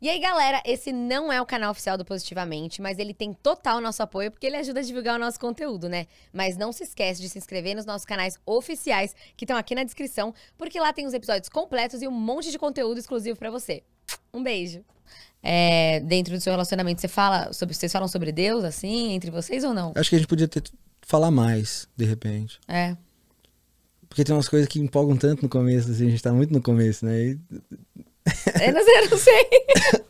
E aí, galera, esse não é o canal oficial do Positivamente, mas ele tem total nosso apoio porque ele ajuda a divulgar o nosso conteúdo, né? Mas não se esquece de se inscrever nos nossos canais oficiais que estão aqui na descrição, porque lá tem os episódios completos e um monte de conteúdo exclusivo para você. Um beijo. É, dentro do seu relacionamento, você fala sobre, vocês falam sobre Deus assim entre vocês ou não? Acho que a gente podia ter falar mais, de repente. É. Porque tem umas coisas que empolgam tanto no começo, assim, a gente tá muito no começo, né? E eu não sei,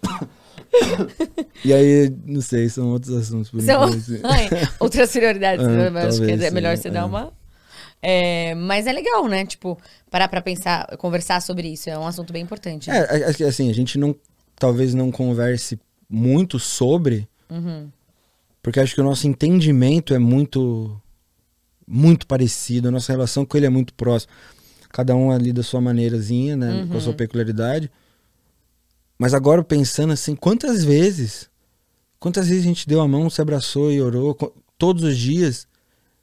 não sei. e aí, não sei, são outros assuntos por são... Ai, é, outras prioridades. Ah, né, acho que é melhor sim, você é. dar uma. É, mas é legal, né? Tipo, parar pra pensar, conversar sobre isso. É um assunto bem importante. Né? É, assim, a gente não. Talvez não converse muito sobre. Uhum. Porque acho que o nosso entendimento é muito. Muito parecido. A nossa relação com ele é muito próxima. Cada um ali da sua maneirazinha, né? Uhum. Com a sua uhum. peculiaridade. Mas agora pensando assim, quantas vezes, quantas vezes a gente deu a mão, se abraçou e orou, todos os dias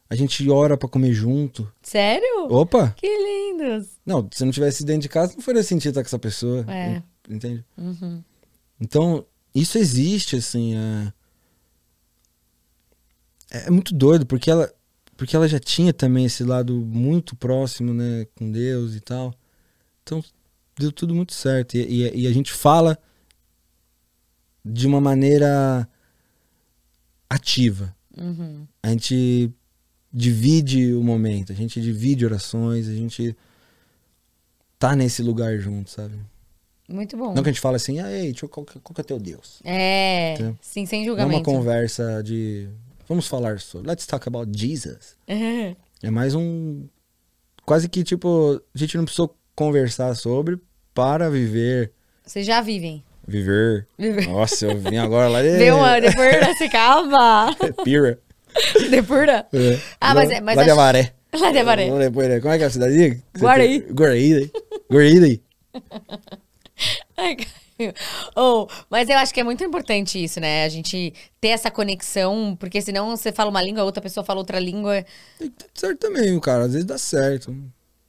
a gente ora para comer junto. Sério? Opa! Que lindos! Não, se não tivesse dentro de casa, não faria sentido estar com essa pessoa. É. Entende? Uhum. Então, isso existe, assim. É, é... é muito doido, porque ela, porque ela já tinha também esse lado muito próximo, né, com Deus e tal. Então, deu tudo muito certo. E, e, e a gente fala de uma maneira ativa. Uhum. A gente divide o momento, a gente divide orações, a gente tá nesse lugar junto, sabe? Muito bom. Não que a gente fala assim, ah, ei, eu, qual, é, qual que é teu Deus? É, sim, sem julgamento. é uma conversa de, vamos falar sobre, let's talk about Jesus. Uhum. É mais um, quase que tipo, a gente não precisou conversar sobre para viver. Vocês já vivem? Viver. viver. Nossa, eu vim agora lá. Deu uma, depois da Cicaba. Pira. Depura? É. Ah, mas é. Mas lá de Avaré. Lá de Avaré. Né? Como é que é a cidade? Guaraí. Guaraí. Guaraí. Ai, Oh, mas eu acho que é muito importante isso, né? A gente ter essa conexão, porque senão você fala uma língua, outra pessoa fala outra língua. Tem que certo também, cara. Às vezes dá certo.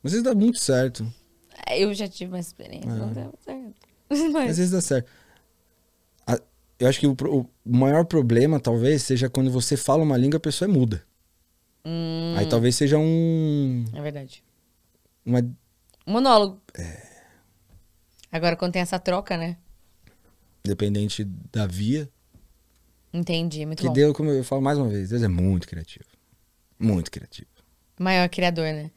Às vezes dá muito certo. Eu já tive uma experiência, é. não deu certo. Mas... Às vezes dá certo. Eu acho que o, maior problema, talvez, seja quando você fala uma língua, a pessoa é muda. Hum... Aí talvez seja um. É verdade. Uma... Um monólogo. É. Agora, quando tem essa troca, né? Dependente da via. Entendi, muito que bom. Que Deus, como eu falo mais uma vez, Deus é muito criativo. Muito criativo. Maior criador, né?